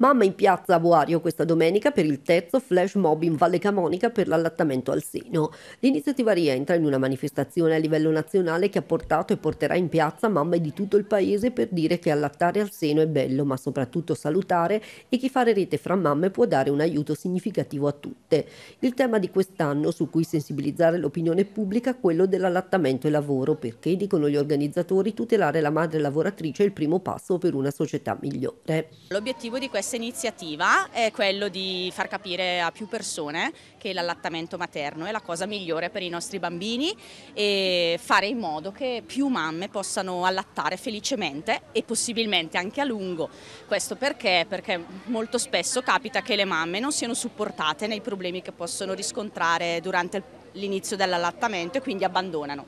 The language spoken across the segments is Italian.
Mamma in piazza Avoario questa domenica per il terzo flash mob in Valle Camonica per l'allattamento al seno. L'iniziativa rientra in una manifestazione a livello nazionale che ha portato e porterà in piazza mamme di tutto il paese per dire che allattare al seno è bello ma soprattutto salutare e chi fare rete fra mamme può dare un aiuto significativo a tutte. Il tema di quest'anno su cui sensibilizzare l'opinione pubblica è quello dell'allattamento e lavoro perché dicono gli organizzatori tutelare la madre lavoratrice è il primo passo per una società migliore. L'obiettivo di questa questa iniziativa è quello di far capire a più persone che l'allattamento materno è la cosa migliore per i nostri bambini e fare in modo che più mamme possano allattare felicemente e possibilmente anche a lungo. Questo perché? Perché molto spesso capita che le mamme non siano supportate nei problemi che possono riscontrare durante l'inizio dell'allattamento e quindi abbandonano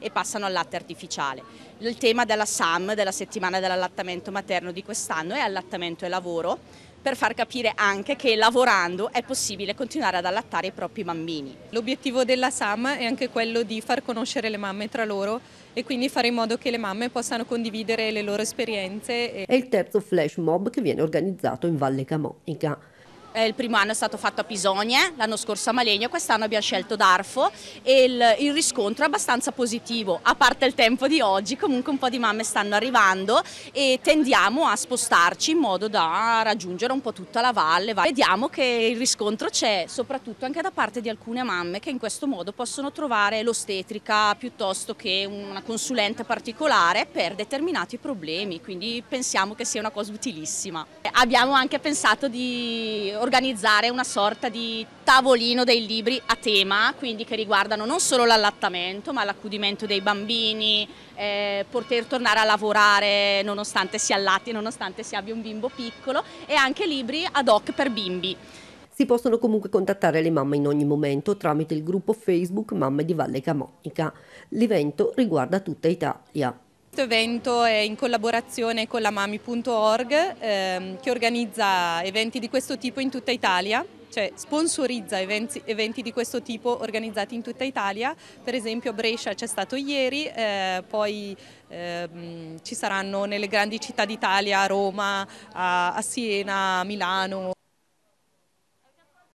e passano al latte artificiale. Il tema della SAM, della settimana dell'allattamento materno di quest'anno, è allattamento e lavoro per far capire anche che lavorando è possibile continuare ad allattare i propri bambini. L'obiettivo della SAM è anche quello di far conoscere le mamme tra loro e quindi fare in modo che le mamme possano condividere le loro esperienze. E... È il terzo flash mob che viene organizzato in Valle Camonica. Eh, il primo anno è stato fatto a Pisogne, l'anno scorso a Malegno, quest'anno abbiamo scelto Darfo e il, il, riscontro è abbastanza positivo, a parte il tempo di oggi, comunque un po' di mamme stanno arrivando e tendiamo a spostarci in modo da raggiungere un po' tutta la valle. Vediamo che il riscontro c'è soprattutto anche da parte di alcune mamme che in questo modo possono trovare l'ostetrica piuttosto che una consulente particolare per determinati problemi, quindi pensiamo che sia una cosa utilissima. Abbiamo anche pensato di organizzare una sorta di tavolino dei libri a tema, quindi che riguardano non solo l'allattamento ma l'accudimento dei bambini, eh, poter tornare a lavorare nonostante si allatti, nonostante si abbia un bimbo piccolo e anche libri ad hoc per bimbi. Si possono comunque contattare le mamme in ogni momento tramite il gruppo Facebook Mamme di Valle Camonica. L'evento riguarda tutta Italia. Questo evento è in collaborazione con la Mami.org ehm, che organizza eventi di questo tipo in tutta Italia cioè sponsorizza eventi, eventi, di questo tipo organizzati in tutta Italia, per esempio a Brescia c'è stato ieri, eh, poi eh, ci saranno nelle grandi città d'Italia, a Roma, a, a Siena, a Milano.